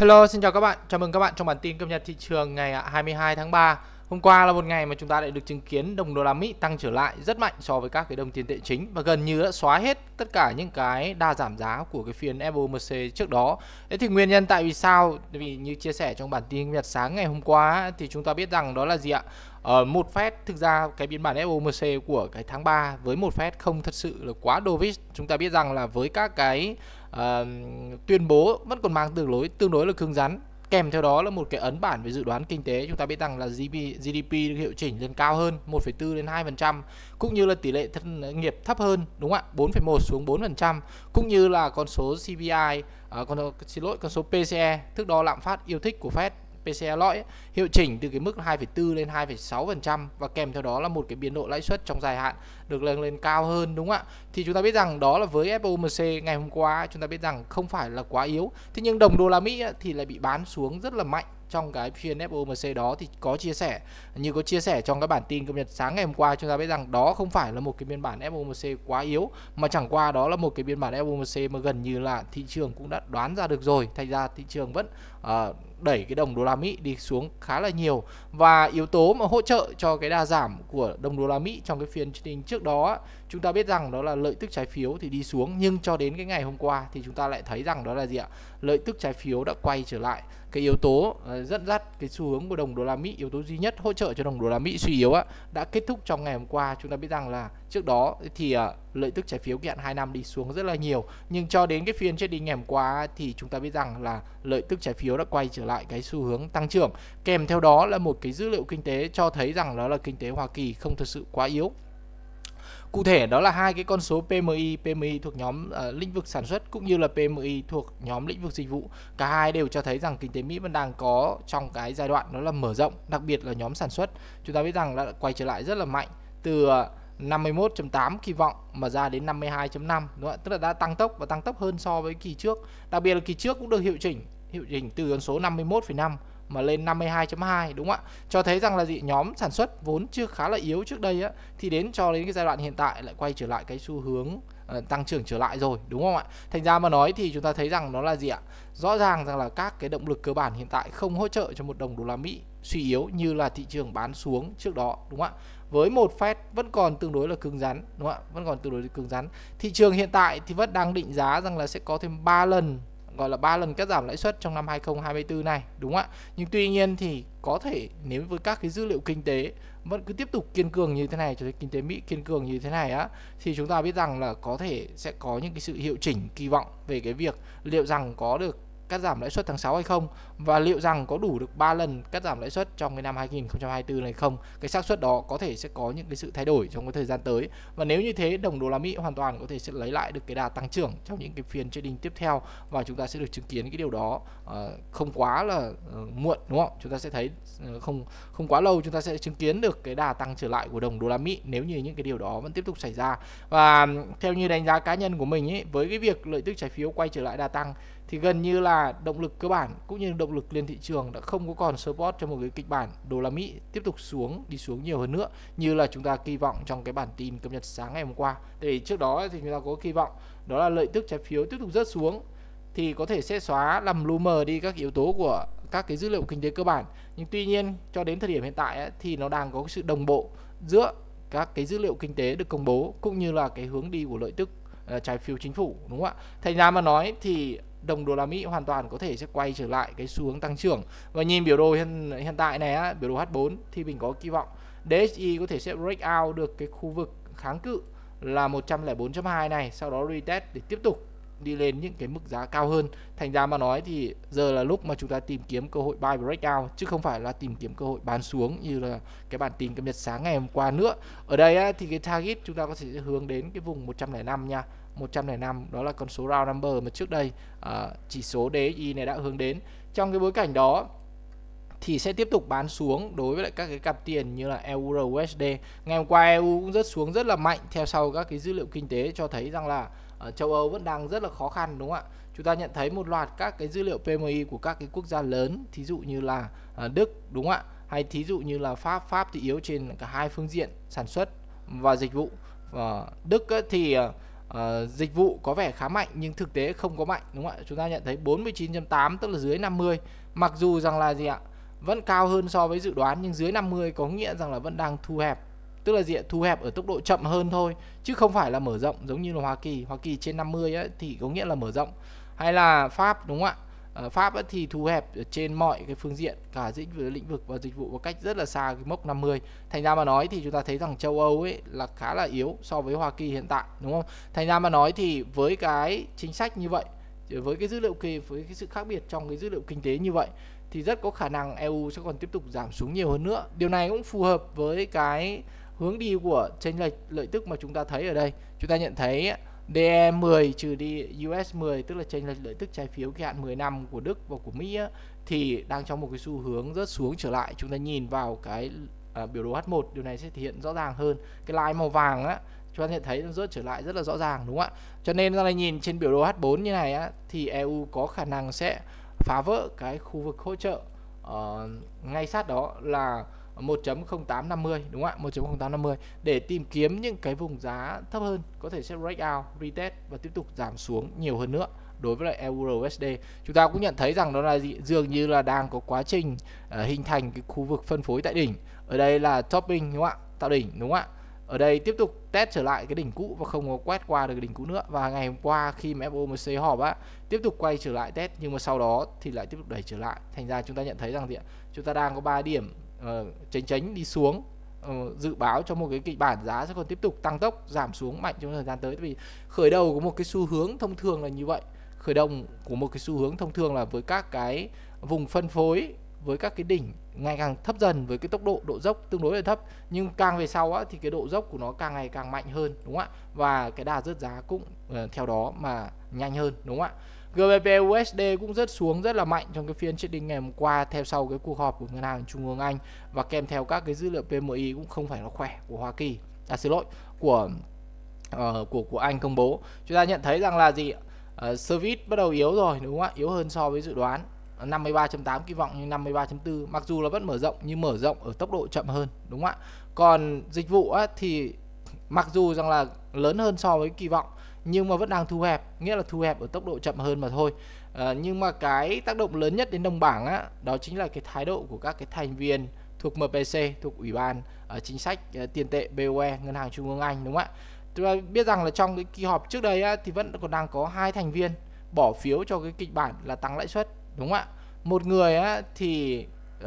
Hello, xin chào các bạn. Chào mừng các bạn trong bản tin cập nhật thị trường ngày 22 à, tháng 3. Hôm qua là một ngày mà chúng ta đã được chứng kiến đồng đô la Mỹ tăng trở lại rất mạnh so với các cái đồng tiền tệ chính và gần như đã xóa hết tất cả những cái đa giảm giá của cái phiên FOMC trước đó. Thế thì nguyên nhân tại vì sao? Vì như chia sẻ trong bản tin cập nhật sáng ngày hôm qua thì chúng ta biết rằng đó là gì ạ? Ở ờ, một Fed thực ra cái biên bản FOMC của cái tháng 3 với một Fed không thật sự là quá dovish. Chúng ta biết rằng là với các cái uh, tuyên bố vẫn còn mang tương đối tương đối là cứng rắn kèm theo đó là một cái ấn bản về dự đoán kinh tế chúng ta biết rằng là GDP được hiệu chỉnh lên cao hơn 1,4 đến 2% cũng như là tỷ lệ thất nghiệp thấp hơn đúng không ạ 4,1 xuống 4% cũng như là con số CPI à, con xin lỗi con số PCE thước đo lạm phát yêu thích của Fed PCE lõi hiệu chỉnh từ cái mức 2,4 lên 2,6% và kèm theo đó là một cái biến độ lãi suất trong dài hạn được nâng lên cao hơn đúng không ạ? Thì chúng ta biết rằng đó là với FOMC ngày hôm qua chúng ta biết rằng không phải là quá yếu. Thế nhưng đồng đô la Mỹ thì lại bị bán xuống rất là mạnh trong cái phiên FOMC đó thì có chia sẻ như có chia sẻ trong các bản tin cập nhật sáng ngày hôm qua chúng ta biết rằng đó không phải là một cái biên bản FOMC quá yếu mà chẳng qua đó là một cái biên bản FOMC mà gần như là thị trường cũng đã đoán ra được rồi thành ra thị trường vẫn uh, đẩy cái đồng đô la Mỹ đi xuống khá là nhiều và yếu tố mà hỗ trợ cho cái đa giảm của đồng đô la Mỹ trong cái phiên trading trước đó chúng ta biết rằng đó là lợi tức trái phiếu thì đi xuống nhưng cho đến cái ngày hôm qua thì chúng ta lại thấy rằng đó là gì ạ lợi tức trái phiếu đã quay trở lại cái yếu tố ờ, dẫn dắt cái xu hướng của đồng đô la Mỹ yếu tố duy nhất hỗ trợ cho đồng đô la Mỹ suy yếu á, đã kết thúc trong ngày hôm qua chúng ta biết rằng là trước đó thì ờ, lợi tức trái phiếu kỳ hạn 2 năm đi xuống rất là nhiều nhưng cho đến cái phiên trading ngày hôm qua thì chúng ta biết rằng là lợi tức trái phiếu đã quay trở lại cái xu hướng tăng trưởng kèm theo đó là một cái dữ liệu kinh tế cho thấy rằng đó là kinh tế Hoa Kỳ không thực sự quá yếu Cụ thể đó là hai cái con số PMI, PMI thuộc nhóm uh, lĩnh vực sản xuất cũng như là PMI thuộc nhóm lĩnh vực dịch vụ. Cả hai đều cho thấy rằng kinh tế Mỹ vẫn đang có trong cái giai đoạn đó là mở rộng, đặc biệt là nhóm sản xuất. Chúng ta biết rằng đã quay trở lại rất là mạnh từ 51.8 ờ, kỳ vọng mà ra đến 52.5 đúng không? ạ Tức là đã tăng tốc và tăng tốc hơn so với kỳ trước. Đặc biệt là kỳ trước cũng được hiệu chỉnh, hiệu chỉnh từ con số 51,5 mà lên 52.2 đúng không ạ? Cho thấy rằng là gì nhóm sản xuất vốn chưa khá là yếu trước đây á thì đến cho đến cái giai đoạn hiện tại lại quay trở lại cái xu hướng ờ, tăng trưởng trở lại rồi đúng không ạ? Thành ra mà nói thì chúng ta thấy rằng nó là gì ạ? Rõ ràng rằng là các cái động lực cơ bản hiện tại không hỗ trợ cho một đồng đô la Mỹ suy yếu như là thị trường bán xuống trước đó đúng không ạ? Với một Fed vẫn còn tương đối là cứng rắn đúng không ạ? Vẫn còn tương đối là cứng rắn. Thị trường hiện tại thì vẫn đang định giá rằng là sẽ có thêm 3 lần gọi là ba lần cắt giảm lãi suất trong năm 2024 này đúng không ạ? Nhưng tuy nhiên thì có thể nếu với các cái dữ liệu kinh tế vẫn cứ tiếp tục kiên cường như thế này cho đến kinh tế Mỹ kiên cường như thế này á thì chúng ta biết rằng là có thể sẽ có những cái sự hiệu chỉnh kỳ vọng về cái việc liệu rằng có được cắt giảm lãi suất tháng 6 hay không và liệu rằng có đủ được 3 lần cắt giảm lãi suất trong cái năm 2024 này không. Cái xác suất đó có thể sẽ có những cái sự thay đổi trong cái thời gian tới và nếu như thế đồng đô la Mỹ hoàn toàn có thể sẽ lấy lại được cái đà tăng trưởng trong những cái phiên trading tiếp theo và chúng ta sẽ được chứng kiến cái điều đó ờ, không quá là ờ, muộn đúng không? Chúng ta sẽ thấy ờ, không không quá lâu chúng ta sẽ chứng kiến được cái đà tăng trở lại của đồng đô la Mỹ nếu như những cái điều đó vẫn tiếp tục xảy ra và theo như đánh giá cá nhân của mình ấy với cái việc lợi tức trái phiếu quay trở lại đà tăng thì gần như là động lực cơ bản cũng như động lực lên thị trường đã không có còn support cho một cái kịch bản đô la Mỹ tiếp tục xuống đi xuống nhiều hơn nữa như là chúng ta kỳ vọng trong cái bản tin cập nhật sáng ngày hôm qua. Thì trước đó thì chúng ta có kỳ vọng đó là lợi tức trái phiếu tiếp tục rớt xuống thì có thể sẽ xóa làm lu mờ đi các yếu tố của các cái dữ liệu kinh tế cơ bản. Nhưng tuy nhiên cho đến thời điểm hiện tại thì nó đang có sự đồng bộ giữa các cái dữ liệu kinh tế được công bố cũng như là cái hướng đi của lợi tức ờ, trái phiếu chính phủ đúng không ạ? Thành ra mà nói thì đồng đô la Mỹ hoàn toàn có thể sẽ quay trở lại cái xu hướng tăng trưởng và nhìn biểu đồ hiện, hiện tại này á, biểu đồ H4 thì mình có kỳ vọng DXY có thể sẽ break out được cái khu vực kháng cự là 104.2 này sau đó retest để tiếp tục đi lên những cái mức giá cao hơn thành ra mà nói thì giờ là lúc mà chúng ta tìm kiếm cơ hội buy breakout chứ không phải là tìm kiếm cơ hội bán xuống như là cái bản tin cập nhật sáng ngày hôm qua nữa ở đây á, thì cái target chúng ta có thể hướng đến cái vùng 105 nha 105 đó là con số round number mà trước đây à, chỉ số DXY này đã hướng đến trong cái bối cảnh đó thì sẽ tiếp tục bán xuống đối với lại các cái cặp tiền như là euro USD ngày hôm qua EU cũng rất xuống rất là mạnh theo sau các cái dữ liệu kinh tế cho thấy rằng là ở ờ, châu Âu vẫn đang rất là khó khăn đúng không ạ chúng ta nhận thấy một loạt các cái dữ liệu PMI của các cái quốc gia lớn thí dụ như là ờ, Đức đúng không ạ hay thí dụ như là Pháp Pháp thì yếu trên cả hai phương diện sản xuất và dịch vụ và Đức thì ờ, uh, dịch vụ có vẻ khá mạnh nhưng thực tế không có mạnh đúng không ạ chúng ta nhận thấy 49.8 tức là dưới 50 mặc dù rằng là gì ạ vẫn cao hơn so với dự đoán nhưng dưới 50 có nghĩa rằng là vẫn đang thu hẹp tức là gì ạ thu hẹp ở tốc độ chậm hơn thôi chứ không phải là mở rộng giống như là Hoa Kỳ Hoa Kỳ trên 50 ấy, thì có nghĩa là mở rộng hay là Pháp đúng không ạ Ờ, Pháp thì thu hẹp trên mọi cái phương diện cả dịch vụ lĩnh vực và dịch vụ một cách rất là xa cái mốc 50 thành ra mà nói thì chúng ta thấy rằng châu Âu ấy là khá là yếu so với Hoa Kỳ hiện tại đúng không thành ra mà nói thì với cái chính sách như vậy với cái dữ liệu kỳ với cái sự khác biệt trong cái dữ liệu kinh tế như vậy thì rất có khả năng EU sẽ còn tiếp tục giảm xuống nhiều hơn nữa điều này cũng phù hợp với cái hướng đi của chênh lệch lợi tức mà chúng ta thấy ở đây chúng ta nhận thấy DE10 trừ đi US10 tức là chênh lệch lợi tức trái phiếu kỳ hạn 10 năm của Đức và của Mỹ á, thì đang trong một cái xu hướng rất xuống trở lại. Chúng ta nhìn vào cái à, biểu đồ H1 điều này sẽ thể hiện rõ ràng hơn. Cái line màu vàng á chúng ta sẽ thấy nó rớt trở lại rất là rõ ràng đúng không ạ? Cho nên ra này nhìn trên biểu đồ H4 như này á thì EU có khả năng sẽ phá vỡ cái khu vực hỗ trợ uh, ngay sát đó là 1.0850 đúng không ạ 1.0850 để tìm kiếm những cái vùng giá thấp hơn có thể sẽ break out retest và tiếp tục giảm xuống nhiều hơn nữa đối với lại euro USD chúng ta cũng nhận thấy rằng đó là gì dường như là đang có quá trình uh, hình thành cái khu vực phân phối tại đỉnh ở đây là topping đúng không ạ tạo đỉnh đúng không ạ ở đây tiếp tục test trở lại cái đỉnh cũ và không có quét qua được đỉnh cũ nữa và ngày hôm qua khi mà FOMC họp á tiếp tục quay trở lại test nhưng mà sau đó thì lại tiếp tục đẩy trở lại thành ra chúng ta nhận thấy rằng gì ạ chúng ta đang có 3 điểm tránh ờ, tránh đi xuống ờ, dự báo cho một cái kịch bản giá sẽ còn tiếp tục tăng tốc giảm xuống mạnh trong thời gian tới vì khởi đầu của một cái xu hướng thông thường là như vậy khởi động của một cái xu hướng thông thường là với các cái vùng phân phối với các cái đỉnh ngày càng thấp dần với cái tốc độ độ dốc tương đối là thấp nhưng càng về sau á, thì cái độ dốc của nó càng ngày càng mạnh hơn đúng không ạ và cái đà rớt giá cũng ờ, theo đó mà nhanh hơn đúng không ạ GBP USD cũng rất xuống rất là mạnh trong cái phiên trading ngày hôm qua theo sau cái cuộc họp của ngân hàng trung ương Anh và kèm theo các cái dữ liệu PMI cũng không phải là khỏe của Hoa Kỳ à xin lỗi của uh, của của Anh công bố chúng ta nhận thấy rằng là gì uh, service bắt đầu yếu rồi đúng không ạ yếu hơn so với dự đoán 53.8 ờ, kỳ vọng như 53.4 mặc dù là vẫn mở rộng nhưng mở rộng ở tốc độ chậm hơn đúng không ạ còn dịch vụ á, thì mặc dù rằng là lớn hơn so với kỳ vọng nhưng mà vẫn đang thu hẹp nghĩa là thu hẹp ở tốc độ chậm hơn mà thôi à, nhưng mà cái tác động lớn nhất đến đồng bảng á đó chính là cái thái độ của các cái thành viên thuộc MPC thuộc ủy ban ở ờ, chính sách ờ, tiền tệ BOE ngân hàng trung ương Anh đúng không ạ chúng ta biết rằng là trong cái kỳ họp trước đây á, thì vẫn còn đang có hai thành viên bỏ phiếu cho cái kịch bản là tăng lãi suất đúng không ạ một người á, thì uh,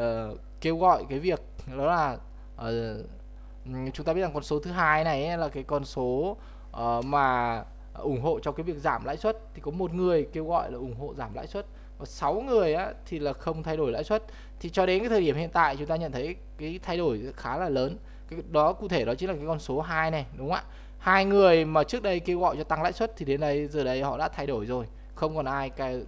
kêu gọi cái việc đó là uh, chúng ta biết rằng con số thứ hai này là cái con số uh, mà ủng hộ cho cái việc giảm lãi suất thì có một người kêu gọi là ủng hộ giảm lãi suất và sáu người á, thì là không thay đổi lãi suất thì cho đến cái thời điểm hiện tại chúng ta nhận thấy cái thay đổi khá là lớn cái đó cụ thể đó chính là cái con số 2 này đúng không ạ hai người mà trước đây kêu gọi cho tăng lãi suất thì đến đây giờ đây họ đã thay đổi rồi không còn ai cái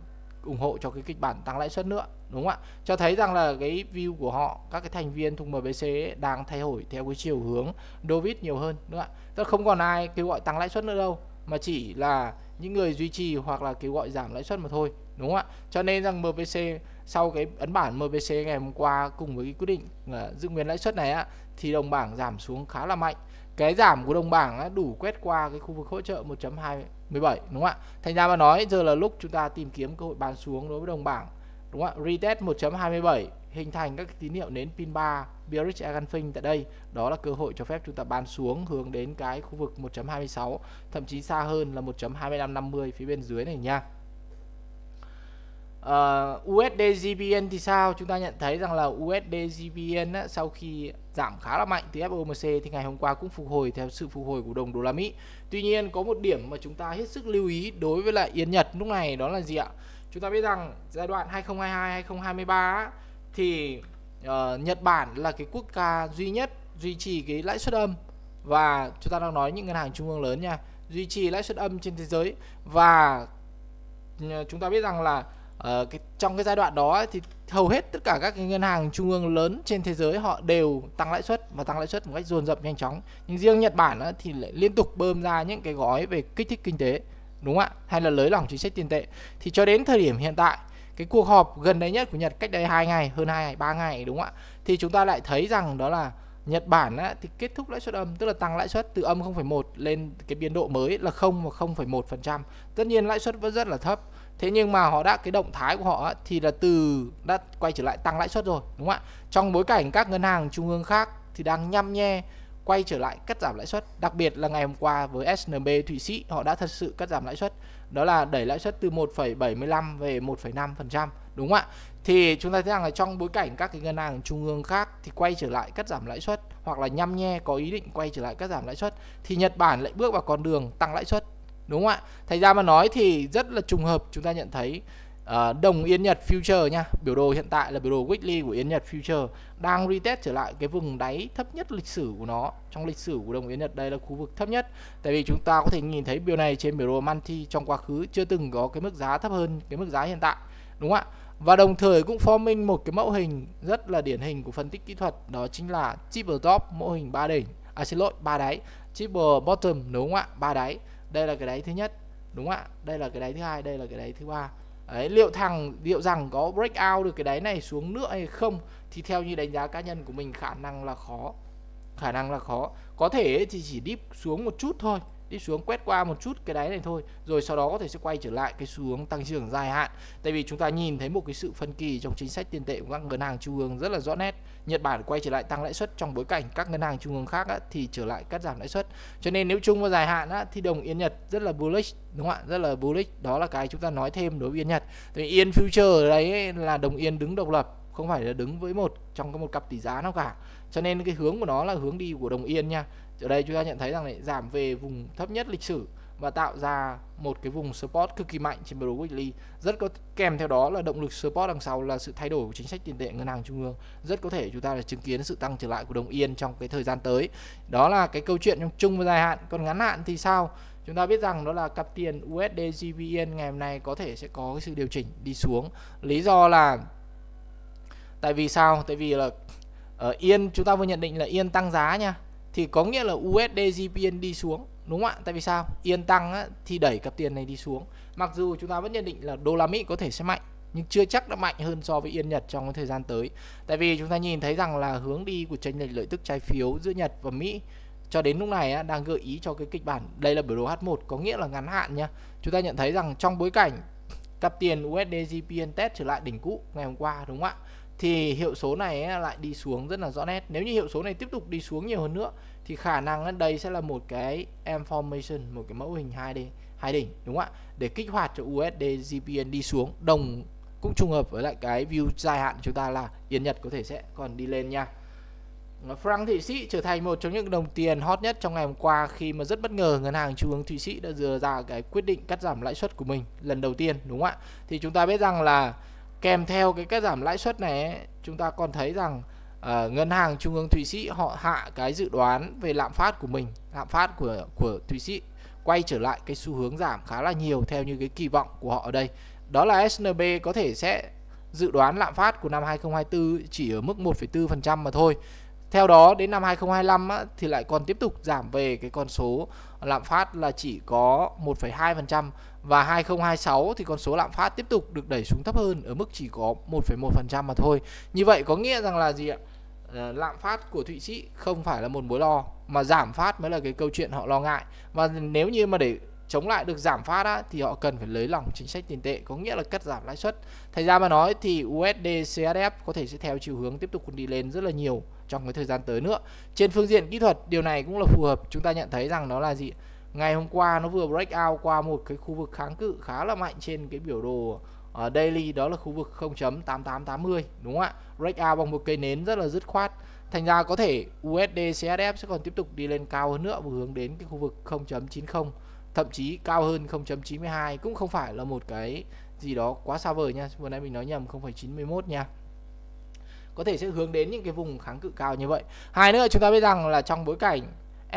ủng hộ cho cái kịch bản tăng lãi suất nữa đúng không ạ cho thấy rằng là cái view của họ các cái thành viên thùng MBC ấy, đang thay đổi theo cái chiều hướng dovish nhiều hơn đúng không ạ? tức không còn ai kêu gọi tăng lãi suất nữa đâu mà chỉ là những người duy trì hoặc là kêu gọi giảm lãi suất mà thôi đúng không ạ cho nên rằng MPC sau cái ấn bản MPC ngày hôm qua cùng với cái quyết định là ờ, giữ nguyên lãi suất này á thì đồng bảng giảm xuống khá là mạnh cái giảm của đồng bảng á, đủ quét qua cái khu vực hỗ trợ 1.217 đúng không ạ thành ra mà nói giờ là lúc chúng ta tìm kiếm cơ hội bán xuống đối với đồng bảng đúng không ạ retest 1.27 hình thành các tín hiệu nến pin 3 bearish engulfing tại đây đó là cơ hội cho phép chúng ta bán xuống hướng đến cái khu vực 1.26 thậm chí xa hơn là 1.2550 phía bên dưới này nha uh, ờ, USD jpy thì sao chúng ta nhận thấy rằng là USD jpy sau khi giảm khá là mạnh từ FOMC thì ngày hôm qua cũng phục hồi theo sự phục hồi của đồng đô la Mỹ Tuy nhiên có một điểm mà chúng ta hết sức lưu ý đối với lại Yên Nhật lúc này đó là gì ạ chúng ta biết rằng giai đoạn 2022 2023 á, thì uh, Nhật Bản là cái quốc gia duy nhất duy trì cái lãi suất âm và chúng ta đang nói những ngân hàng trung ương lớn nha duy trì lãi suất âm trên thế giới và ờ, chúng ta biết rằng là uh, cái, trong cái giai đoạn đó thì hầu hết tất cả các cái ngân hàng trung ương lớn trên thế giới họ đều tăng lãi suất và tăng lãi suất một cách dồn dập nhanh chóng nhưng riêng Nhật Bản ấy, thì lại liên tục bơm ra những cái gói về kích thích kinh tế đúng không ạ hay là lới lỏng chính sách tiền tệ thì cho đến thời điểm hiện tại cái cuộc họp gần đây nhất của Nhật cách đây hai ngày hơn hai ngày ba ngày đúng không ạ thì chúng ta lại thấy rằng đó là Nhật Bản á, thì kết thúc lãi suất âm tức là tăng lãi suất từ âm 0,1 lên cái biên độ mới là 0 và 0,1%. Tất nhiên lãi suất vẫn rất là thấp. Thế nhưng mà họ đã cái động thái của họ á, thì là từ đã quay trở lại tăng lãi suất rồi, đúng không ạ? Trong bối cảnh các ngân hàng trung ương khác thì đang nhăm nhe quay trở lại cắt giảm lãi suất, đặc biệt là ngày hôm qua với SNB Thụy Sĩ họ đã thật sự cắt giảm lãi suất, đó là đẩy lãi suất từ 1,75 về 1,5% đúng không ạ? Thì chúng ta thấy rằng là trong bối cảnh các cái ngân hàng trung ương khác thì quay trở lại cắt giảm lãi suất hoặc là nhăm nhe có ý định quay trở lại cắt giảm lãi suất thì Nhật Bản lại bước vào con đường tăng lãi suất đúng không ạ? Thành ra mà nói thì rất là trùng hợp chúng ta nhận thấy À, đồng Yên Nhật Future nha Biểu đồ hiện tại là biểu đồ weekly của Yên Nhật Future Đang retest trở lại cái vùng đáy thấp nhất lịch sử của nó Trong lịch sử của đồng Yên Nhật đây là khu vực thấp nhất Tại vì chúng ta có thể nhìn thấy biểu này trên biểu đồ Manti trong quá khứ Chưa từng có cái mức giá thấp hơn cái mức giá hiện tại Đúng không ạ? Và đồng thời cũng forming một cái mẫu hình rất là điển hình của phân tích kỹ thuật Đó chính là triple top mẫu hình ba đỉnh À xin lỗi, ba đáy Triple bottom đúng không ạ? ba đáy Đây là cái đáy thứ nhất Đúng không ạ? Đây là cái đáy thứ hai, đây là cái đáy thứ ba Đấy, liệu thằng liệu rằng có breakout được cái đáy này xuống nữa hay không thì theo như đánh giá cá nhân của mình khả năng là khó khả năng là khó có thể thì chỉ deep xuống một chút thôi đi xuống quét qua một chút cái đáy này thôi rồi sau đó có thể sẽ quay trở lại cái xu hướng tăng trưởng dài hạn tại vì chúng ta nhìn thấy một cái sự phân kỳ trong chính sách tiền tệ của các ngân hàng trung ương rất là rõ nét Nhật Bản quay trở lại tăng lãi suất trong bối cảnh các ngân hàng trung ương khác á, thì trở lại cắt giảm lãi suất cho nên nếu chung vào dài hạn á, thì đồng yên Nhật rất là bullish đúng không ạ rất là bullish đó là cái chúng ta nói thêm đối với yên Nhật tại yên future ở đấy là đồng yên đứng độc lập không phải là đứng với một trong các một cặp tỷ giá nào cả cho nên cái hướng của nó là hướng đi của đồng yên nha ở đây chúng ta nhận thấy rằng này giảm về vùng thấp nhất lịch sử và tạo ra một cái vùng support cực kỳ mạnh trên Euro Weekly rất có kèm theo đó là động lực support đằng sau là sự thay đổi của chính sách tiền tệ ngân hàng trung ương rất có thể chúng ta là chứng kiến sự tăng trở lại của đồng yên trong cái thời gian tới đó là cái câu chuyện trong chung và dài hạn còn ngắn hạn thì sao chúng ta biết rằng đó là cặp tiền USD jpy ngày hôm nay có thể sẽ có cái sự điều chỉnh đi xuống lý do là tại vì sao tại vì là ở ờ, yên chúng ta vừa nhận định là yên tăng giá nha thì có nghĩa là USD GPN đi xuống đúng không ạ tại vì sao yên tăng á, thì đẩy cặp tiền này đi xuống mặc dù chúng ta vẫn nhận định là đô la mỹ có thể sẽ mạnh nhưng chưa chắc đã mạnh hơn so với yên nhật trong cái thời gian tới tại vì chúng ta nhìn thấy rằng là hướng đi của chênh lệch lợi tức trái phiếu giữa nhật và mỹ cho đến lúc này á, đang gợi ý cho cái kịch bản đây là biểu đồ H1 có nghĩa là ngắn hạn nhá chúng ta nhận thấy rằng trong bối cảnh cặp tiền USD GPN test trở lại đỉnh cũ ngày hôm qua đúng không ạ thì hiệu số này lại đi xuống rất là rõ nét nếu như hiệu số này tiếp tục đi xuống nhiều hơn nữa thì khả năng đây sẽ là một cái formation một cái mẫu hình 2D hai đỉnh đúng không ạ để kích hoạt cho USD GPN đi xuống đồng cũng trùng hợp với lại cái view dài hạn chúng ta là Yên Nhật có thể sẽ còn đi lên nha Franc Thụy Sĩ trở thành một trong những đồng tiền hot nhất trong ngày hôm qua khi mà rất bất ngờ ngân hàng trung ương Thụy Sĩ đã dừa ra cái quyết định cắt giảm lãi suất của mình lần đầu tiên đúng không ạ? Thì chúng ta biết rằng là kèm theo cái cắt giảm lãi suất này chúng ta còn thấy rằng uh, ngân hàng trung ương Thụy Sĩ họ hạ cái dự đoán về lạm phát của mình lạm phát của của Thụy Sĩ quay trở lại cái xu hướng giảm khá là nhiều theo như cái kỳ vọng của họ ở đây đó là SNB có thể sẽ dự đoán lạm phát của năm 2024 chỉ ở mức 1,4% mà thôi theo đó đến năm 2025 á, thì lại còn tiếp tục giảm về cái con số lạm phát là chỉ có 1,2% và 2026 thì con số lạm phát tiếp tục được đẩy xuống thấp hơn ở mức chỉ có 1,1% mà thôi. Như vậy có nghĩa rằng là gì ạ? Ờ, lạm phát của Thụy Sĩ không phải là một mối lo mà giảm phát mới là cái câu chuyện họ lo ngại. Và nếu như mà để chống lại được giảm phát á, thì họ cần phải lấy lỏng chính sách tiền tệ có nghĩa là cắt giảm lãi suất thành ra mà nói thì USD CHF có thể sẽ theo chiều hướng tiếp tục đi lên rất là nhiều trong cái thời gian tới nữa trên phương diện kỹ thuật điều này cũng là phù hợp chúng ta nhận thấy rằng đó là gì ngày hôm qua nó vừa break out qua một cái khu vực kháng cự khá là mạnh trên cái biểu đồ uh, daily đó là khu vực 0.8880 đúng không ạ break out bằng một cây nến rất là dứt khoát thành ra có thể USD CSF sẽ còn tiếp tục đi lên cao hơn nữa và hướng đến cái khu vực 0.90 thậm chí cao hơn 0.92 cũng không phải là một cái gì đó quá xa vời nha vừa nãy mình nói nhầm 0.91 nha có thể sẽ hướng đến những cái vùng kháng cự cao như vậy hai nữa chúng ta biết rằng là trong bối cảnh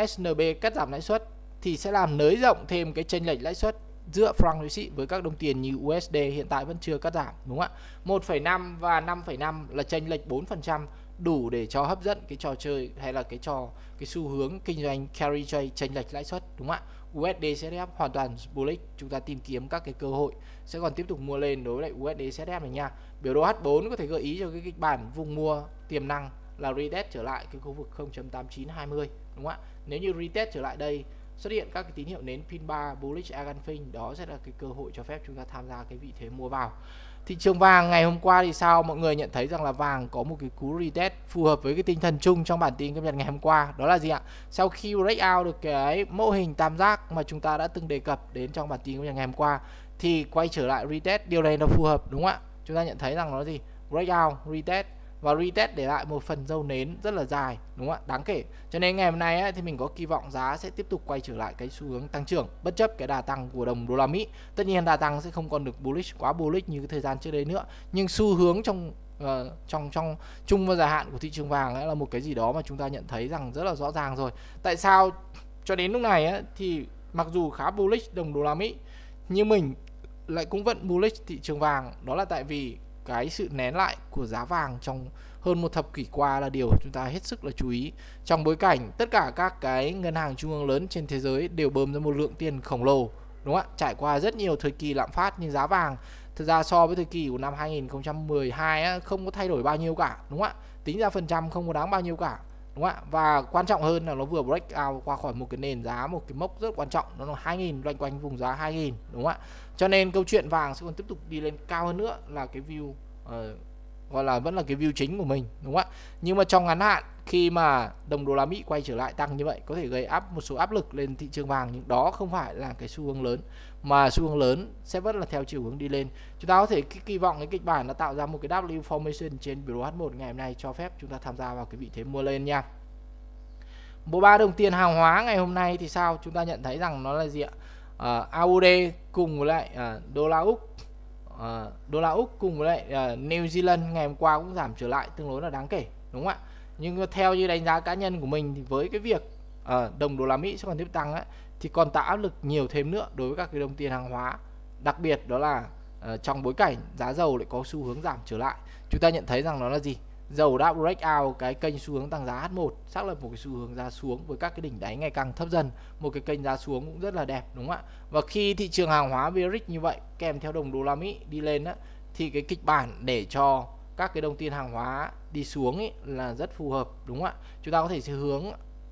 SNB cắt giảm lãi suất thì sẽ làm nới rộng thêm cái chênh lệch lãi suất giữa franc New Sĩ với các đồng tiền như USD hiện tại vẫn chưa cắt giảm đúng không ạ? 1,5 và 5,5 là chênh lệch 4% đủ để cho hấp dẫn cái trò chơi hay là cái trò cái xu hướng kinh doanh carry trade chênh lệch lãi suất đúng không ạ? USD ZF hoàn toàn bullish, chúng ta tìm kiếm các cái cơ hội sẽ còn tiếp tục mua lên đối với lại USD ZF này nha. Biểu đồ H4 có thể gợi ý cho cái kịch bản vùng mua tiềm năng là retest trở lại cái khu vực 0.8920 đúng không ạ? Nếu như retest trở lại đây xuất hiện các cái tín hiệu nến pin 3 bullish engulfing đó sẽ là cái cơ hội cho phép chúng ta tham gia cái vị thế mua vào thị trường vàng ngày hôm qua thì sao mọi người nhận thấy rằng là vàng có một cái cú retest phù hợp với cái tinh thần chung trong bản tin cập nhật ngày hôm qua đó là gì ạ sau khi break out được cái mô hình tam giác mà chúng ta đã từng đề cập đến trong bản tin cập nhật ngày hôm qua thì quay trở lại retest điều này nó phù hợp đúng không ạ chúng ta nhận thấy rằng nó gì break out retest và retest để lại một phần dâu nến rất là dài đúng không ạ đáng kể cho nên ngày hôm nay ấy, thì mình có kỳ vọng giá sẽ tiếp tục quay trở lại cái xu hướng tăng trưởng bất chấp cái đà tăng của đồng đô la Mỹ tất nhiên đà tăng sẽ không còn được bullish quá bullish như cái thời gian trước đây nữa nhưng xu hướng trong uh, trong trong chung và dài hạn của thị trường vàng ấy là một cái gì đó mà chúng ta nhận thấy rằng rất là rõ ràng rồi tại sao cho đến lúc này ấy, thì mặc dù khá bullish đồng đô la Mỹ nhưng mình lại cũng vẫn bullish thị trường vàng đó là tại vì cái sự nén lại của giá vàng trong hơn một thập kỷ qua là điều chúng ta hết sức là chú ý trong bối cảnh tất cả các cái ngân hàng trung ương lớn trên thế giới đều bơm ra một lượng tiền khổng lồ đúng không ạ trải qua rất nhiều thời kỳ lạm phát nhưng giá vàng thực ra so với thời kỳ của năm 2012 á, không có thay đổi bao nhiêu cả đúng không ạ tính ra phần trăm không có đáng bao nhiêu cả đúng không ạ và quan trọng hơn là nó vừa break out qua khỏi một cái nền giá một cái mốc rất quan trọng nó là 2.000 loanh quanh vùng giá 2.000 đúng không ạ cho nên câu chuyện vàng sẽ còn tiếp tục đi lên cao hơn nữa là cái view uh, gọi là vẫn là cái view chính của mình đúng không ạ nhưng mà trong ngắn hạn khi mà đồng đô la Mỹ quay trở lại tăng như vậy có thể gây áp một số áp lực lên thị trường vàng nhưng đó không phải là cái xu hướng lớn mà xu hướng lớn sẽ vẫn là theo chiều hướng đi lên chúng ta có thể kỳ vọng cái kịch bản nó tạo ra một cái W formation trên biểu đồ H1 ngày hôm nay cho phép chúng ta tham gia vào cái vị thế mua lên nha bộ ba đồng tiền hàng hóa ngày hôm nay thì sao chúng ta nhận thấy rằng nó là gì ạ à, AUD cùng với lại à, đô la Úc Ờ, đô la Úc cùng với lại uh, New Zealand ngày hôm qua cũng giảm trở lại tương đối là đáng kể đúng không ạ nhưng theo như đánh giá cá nhân của mình thì với cái việc uh, đồng đô la Mỹ sẽ còn tiếp tăng ấy, thì còn tạo áp lực nhiều thêm nữa đối với các cái đồng tiền hàng hóa đặc biệt đó là uh, trong bối cảnh giá dầu lại có xu hướng giảm trở lại chúng ta nhận thấy rằng nó là gì dầu đã break out cái kênh xu hướng tăng giá H1 xác lập một cái xu hướng giá xuống với các cái đỉnh đáy ngày càng thấp dần một cái kênh giá xuống cũng rất là đẹp đúng không ạ và khi thị trường hàng hóa bearish như vậy kèm theo đồng đô la Mỹ đi lên đó, thì cái kịch bản để cho các cái đồng tiền hàng hóa đi xuống ý, là rất phù hợp đúng không ạ chúng ta có thể sẽ hướng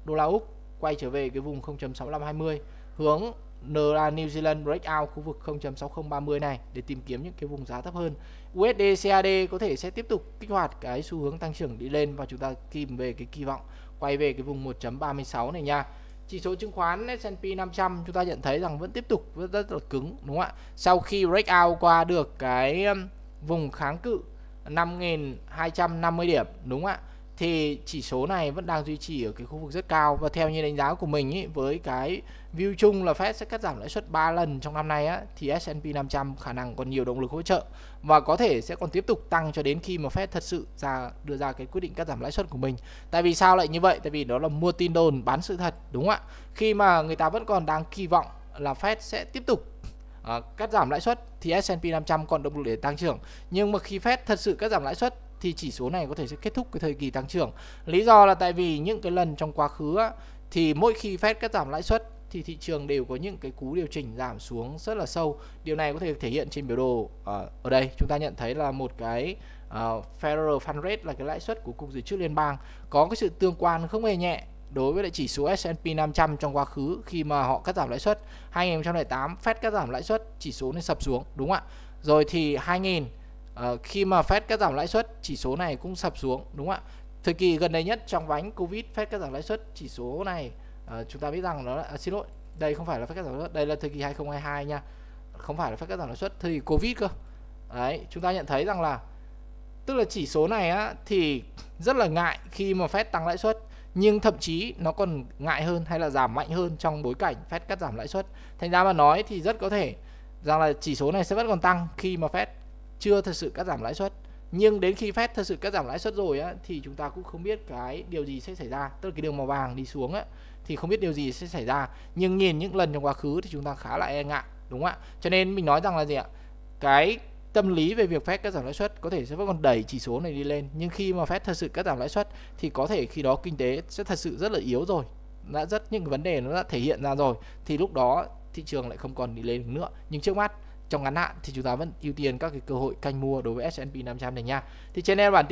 đô la Úc quay trở về cái vùng 0.6520 hướng NRA New Zealand Breakout khu vực 0.6030 này để tìm kiếm những cái vùng giá thấp hơn. USD CAD có thể sẽ tiếp tục kích hoạt cái xu hướng tăng trưởng đi lên và chúng ta tìm về cái kỳ vọng quay về cái vùng 1.36 này nha. Chỉ số chứng khoán S&P 500 chúng ta nhận thấy rằng vẫn tiếp tục rất rất là cứng đúng không ạ? Sau khi breakout qua được cái vùng kháng cự 5.250 điểm đúng không ạ? thì chỉ số này vẫn đang duy trì ở cái khu vực rất cao và theo như đánh giá của mình ý, với cái view chung là Fed sẽ cắt giảm lãi suất 3 lần trong năm nay á, thì S&P 500 khả năng còn nhiều động lực hỗ trợ và có thể sẽ còn tiếp tục tăng cho đến khi mà Fed thật sự ra đưa ra cái quyết định cắt giảm lãi suất của mình. Tại vì sao lại như vậy? Tại vì đó là mua tin đồn bán sự thật đúng không ạ? Khi mà người ta vẫn còn đang kỳ vọng là Fed sẽ tiếp tục uh, cắt giảm lãi suất thì S&P 500 còn động lực để tăng trưởng. Nhưng mà khi Fed thật sự cắt giảm lãi suất thì chỉ số này có thể sẽ kết thúc cái thời kỳ tăng trưởng. Lý do là tại vì những cái lần trong quá khứ á, thì mỗi khi Fed cắt giảm lãi suất thì thị trường đều có những cái cú điều chỉnh giảm xuống rất là sâu. Điều này có thể thể hiện trên biểu đồ ờ, ở đây. Chúng ta nhận thấy là một cái uh, Federal Fund Rate là cái lãi suất của cục dự trữ liên bang có cái sự tương quan không hề nhẹ đối với lại chỉ số S&P 500 trong quá khứ khi mà họ cắt giảm lãi suất 2008 Fed cắt giảm lãi suất chỉ số nó sập xuống đúng không ạ rồi thì 2000 Ờ, khi mà Fed cắt giảm lãi suất chỉ số này cũng sập xuống đúng không ạ thời kỳ gần đây nhất trong bánh Covid Fed cắt giảm lãi suất chỉ số này à, chúng ta biết rằng nó à, xin lỗi đây không phải là Fed cắt giảm lãi suất đây là thời kỳ 2022 nha không phải là Fed cắt giảm lãi suất thời kỳ Covid cơ đấy chúng ta nhận thấy rằng là tức là chỉ số này á, thì rất là ngại khi mà Fed tăng lãi suất nhưng thậm chí nó còn ngại hơn hay là giảm mạnh hơn trong bối cảnh Fed cắt giảm lãi suất. Thành ra mà nói thì rất có thể rằng là chỉ số này sẽ vẫn còn tăng khi mà Fed chưa thật sự cắt giảm lãi suất nhưng đến khi Fed thật sự cắt giảm lãi suất rồi á, thì chúng ta cũng không biết cái điều gì sẽ xảy ra tức là cái đường màu vàng đi xuống á, thì không biết điều gì sẽ xảy ra nhưng nhìn những lần trong quá khứ thì chúng ta khá là e ngại đúng không ạ cho nên mình nói rằng là gì ạ cái tâm lý về việc Fed cắt giảm lãi suất có thể sẽ vẫn còn đẩy chỉ số này đi lên nhưng khi mà Fed thật sự cắt giảm lãi suất thì có thể khi đó kinh tế sẽ thật sự rất là yếu rồi đã rất những vấn đề nó đã thể hiện ra rồi thì lúc đó thị trường lại không còn đi lên nữa nhưng trước mắt trong ngắn hạn thì chúng ta vẫn ưu tiên các cái cơ hội canh mua đối với S&P 500 này nha. Thì trên đây bản